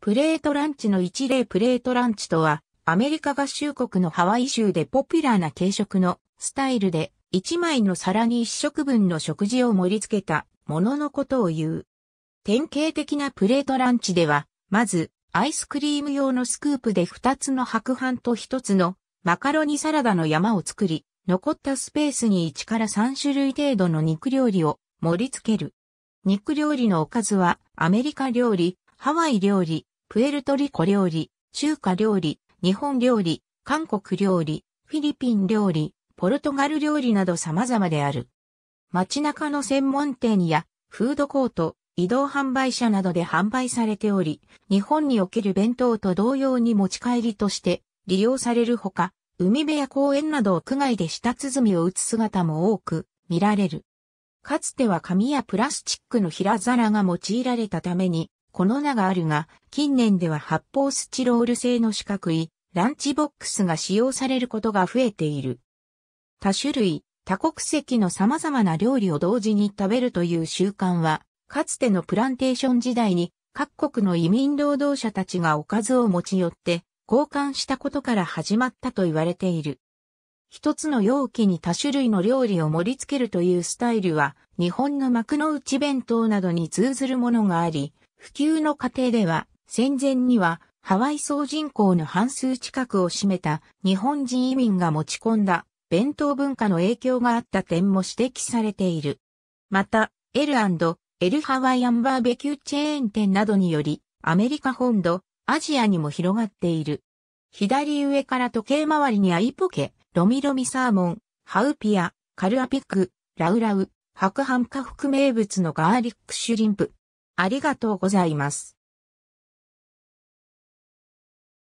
プレートランチの一例プレートランチとは、アメリカ合衆国のハワイ州でポピュラーな軽食のスタイルで、一枚の皿に一食分の食事を盛り付けたもののことを言う。典型的なプレートランチでは、まず、アイスクリーム用のスクープで2つの白飯と1つのマカロニサラダの山を作り、残ったスペースに1から3種類程度の肉料理を盛り付ける。肉料理のおかずはアメリカ料理、ハワイ料理、プエルトリコ料理、中華料理、日本料理、韓国料理、フィリピン料理、ポルトガル料理など様々である。街中の専門店やフードコート、移動販売車などで販売されており、日本における弁当と同様に持ち帰りとして利用されるほか、海辺や公園など屋外で舌鼓を打つ姿も多く見られる。かつては紙やプラスチックの平皿が用いられたために、この名があるが、近年では発泡スチロール製の四角いランチボックスが使用されることが増えている。多種類、多国籍の様々な料理を同時に食べるという習慣は、かつてのプランテーション時代に各国の移民労働者たちがおかずを持ち寄って交換したことから始まったと言われている。一つの容器に多種類の料理を盛り付けるというスタイルは日本の幕の内弁当などに通ずるものがあり、普及の過程では、戦前には、ハワイ総人口の半数近くを占めた日本人移民が持ち込んだ弁当文化の影響があった点も指摘されている。また、L&L ハワイアンバーベキューチェーン店などにより、アメリカ本土、アジアにも広がっている。左上から時計回りにアイポケ、ロミロミサーモン、ハウピア、カルアピック、ラウラウ、白ハンカ含名物のガーリックシュリンプ、ありがとうございます。